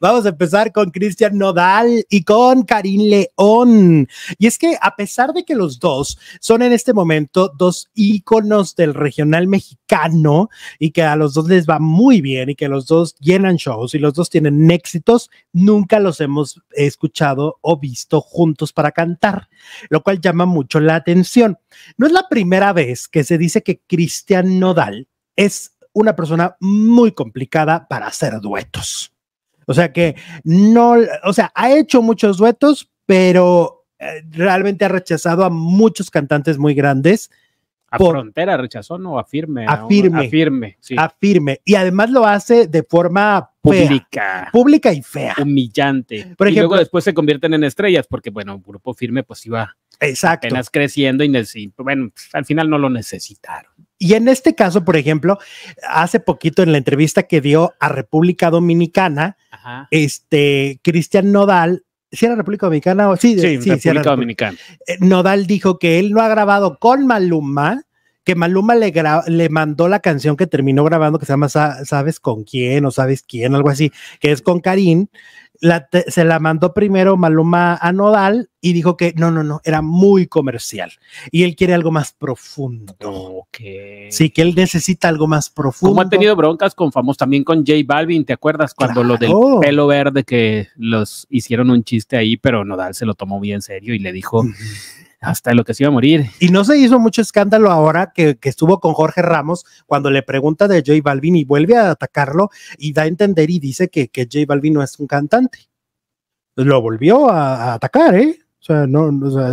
Vamos a empezar con Cristian Nodal y con Karin León. Y es que a pesar de que los dos son en este momento dos íconos del regional mexicano y que a los dos les va muy bien y que los dos llenan shows y los dos tienen éxitos, nunca los hemos escuchado o visto juntos para cantar, lo cual llama mucho la atención. No es la primera vez que se dice que Cristian Nodal es una persona muy complicada para hacer duetos o sea que no, o sea, ha hecho muchos duetos, pero eh, realmente ha rechazado a muchos cantantes muy grandes. A Frontera rechazó, no, a Firme. A Firme. Firme, Y además lo hace de forma pública. pública y fea. Humillante. Por ejemplo, y luego después se convierten en estrellas, porque bueno, Grupo Firme pues iba Exacto. apenas creciendo y pues, bueno, pues, al final no lo necesitaron. Y en este caso, por ejemplo, hace poquito en la entrevista que dio a República Dominicana, este Cristian Nodal, si era República Dominicana o sí, sí, sí República Dominicana. Eh, Nodal dijo que él no ha grabado con Maluma que Maluma le, le, mandó la canción que terminó grabando, que se llama Sabes con quién o Sabes quién, algo así, que es con Karim. se la mandó primero Maluma a Nodal y dijo que no, no, no, era muy comercial y él quiere algo más profundo. Sí, que él necesita algo más profundo. Como ha tenido broncas con famosos, también con J Balvin, ¿te acuerdas cuando lo del pelo verde que los hicieron un chiste ahí, pero Nodal se lo tomó bien serio y le dijo hasta lo que se iba a morir. Y no se hizo mucho escándalo ahora que, estuvo con Jorge Ramos cuando le pregunta de J Balvin y vuelve a atacarlo y da a entender y dice que, que J Balvin no es un cantante. Lo volvió a, atacar, ¿eh? O sea, no,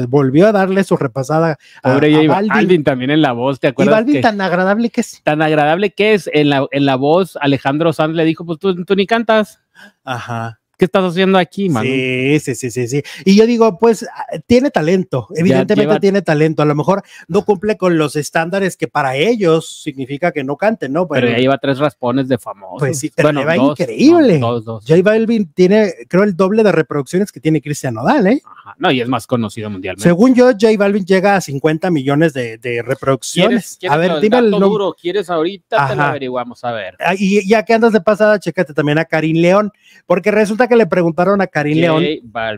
volvió a darle su repasada a, a Balvin. también en la voz, ¿te acuerdas? Y Balvin tan agradable que es. Tan agradable que es. En la, en la voz, Alejandro Sanz le dijo, pues tú ni cantas. Ajá. ¿qué estás haciendo aquí, man? Sí, sí, sí, sí, Y yo digo, pues tiene talento, evidentemente tiene talento. A lo mejor no cumple con los estándares que para ellos significa que no canten, ¿no? Pero, ya lleva tres raspones de famoso. Pues sí, pero bueno, va increíble. Jay Balvin tiene, creo, el doble de reproducciones que tiene Cristian Nodal, ¿eh? Ajá. No, y es más conocido mundialmente. Según yo, Jay Balvin llega a 50 millones de, reproducciones. quieres a ver, dime el ¿Quieres ahorita? Te lo averiguamos, a ver. Ah, y ya que andas de pasada, chécate también a Karim León, porque resulta que le preguntaron a Karim León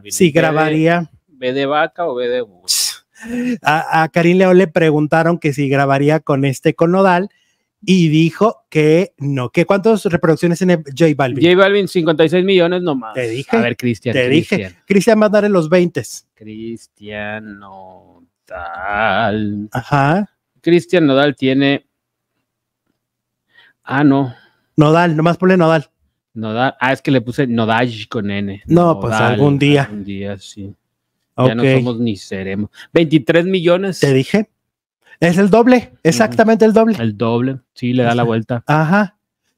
si grabaría. B de vaca o B de bus? A, Karim León le preguntaron que si grabaría con este, con Nodal, y dijo que no. ¿Qué cuántas reproducciones tiene J Balvin? J Balvin, 56 millones nomás. Te dije. A ver, Cristian. Te dije. Cristian va a dar en los 20. Cristian Nodal. Ajá. Cristian Nodal tiene. Ah, no. Nodal, nomás pone Nodal. Ah, es que le puse Nodaj con N. No, pues algún día. Algún día, sí. Ya no somos ni seremos. 23 millones. ¿Te dije? Es el doble, exactamente el doble. El doble, sí, le da la vuelta. Ajá.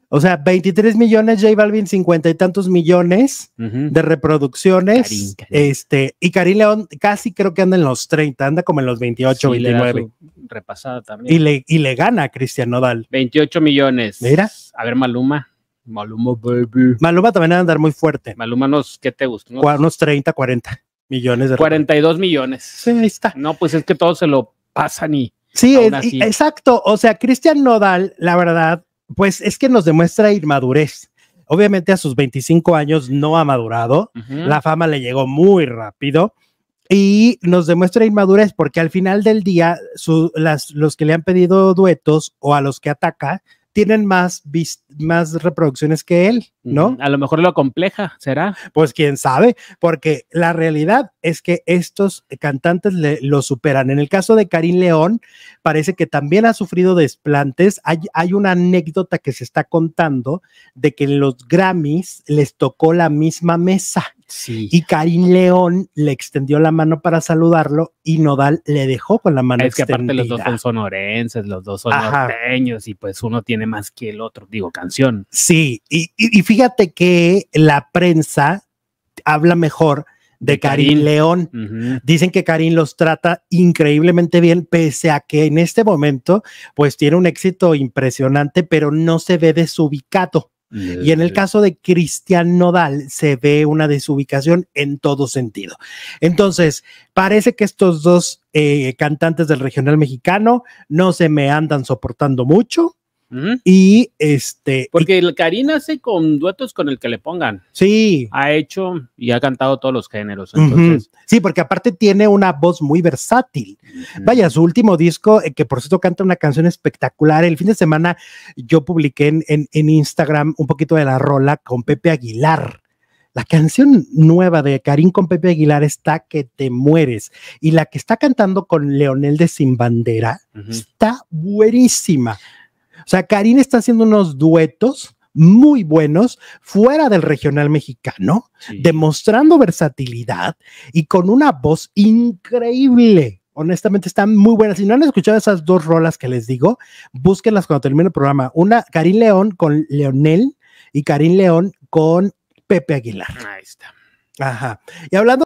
O sea, 23 millones, J Balvin, 50 y tantos millones de reproducciones. Este, y Karim León casi creo que anda en los 30, anda como en los 28, 29. repasada también. Y le, y le gana a Cristian Nodal. 28 millones. Mira. A ver, Maluma. Maluma, baby. Maluma también va a andar muy fuerte. Maluma, ¿qué te gusta? Unos, 30, 40 millones de 42 millones. Sí, ahí está. No, pues es que todos se lo pasan y. Sí, exacto. O sea, Cristian Nodal, la verdad, pues es que nos demuestra inmadurez. Obviamente a sus 25 años no ha madurado, la fama le llegó muy rápido y nos demuestra inmadurez porque al final del día los que le han pedido duetos o a los que ataca, tienen más, más reproducciones que él, ¿no? A lo mejor lo compleja, ¿será? Pues quién sabe, porque la realidad es que estos cantantes lo superan. En el caso de Karim León, parece que también ha sufrido desplantes. Hay, hay una anécdota que se está contando de que en los Grammys les tocó la misma mesa. Y Karim León le extendió la mano para saludarlo y Nodal le dejó con la mano extendida. Es que aparte los dos son sonorenses, los dos son norteños y pues uno tiene más que el otro, digo, canción. Sí, y, fíjate que la prensa habla mejor de, Karim León. Dicen que Karim los trata increíblemente bien, pese a que en este momento pues tiene un éxito impresionante, pero no se ve desubicado y en el caso de Cristian Nodal se ve una desubicación en todo sentido. Entonces, parece que estos dos eh, cantantes del regional mexicano no se me andan soportando mucho. Y este. Porque el Karina hace con duetos con el que le pongan. Sí. Ha hecho y ha cantado todos los géneros. Sí, porque aparte tiene una voz muy versátil. Vaya, su último disco, eh, que por cierto canta una canción espectacular. El fin de semana yo publiqué en, Instagram un poquito de la rola con Pepe Aguilar. La canción nueva de Karim con Pepe Aguilar está que te mueres. Y la que está cantando con Leonel de Sin Bandera está buenísima. O sea, está haciendo unos duetos muy buenos fuera del regional mexicano, demostrando versatilidad y con una voz increíble. Honestamente, están muy buenas. Si no han escuchado esas dos rolas que les digo, búsquenlas cuando termine el programa. Una, Karim León con Leonel y Karin León con Pepe Aguilar. Ahí está. Ajá. Y hablando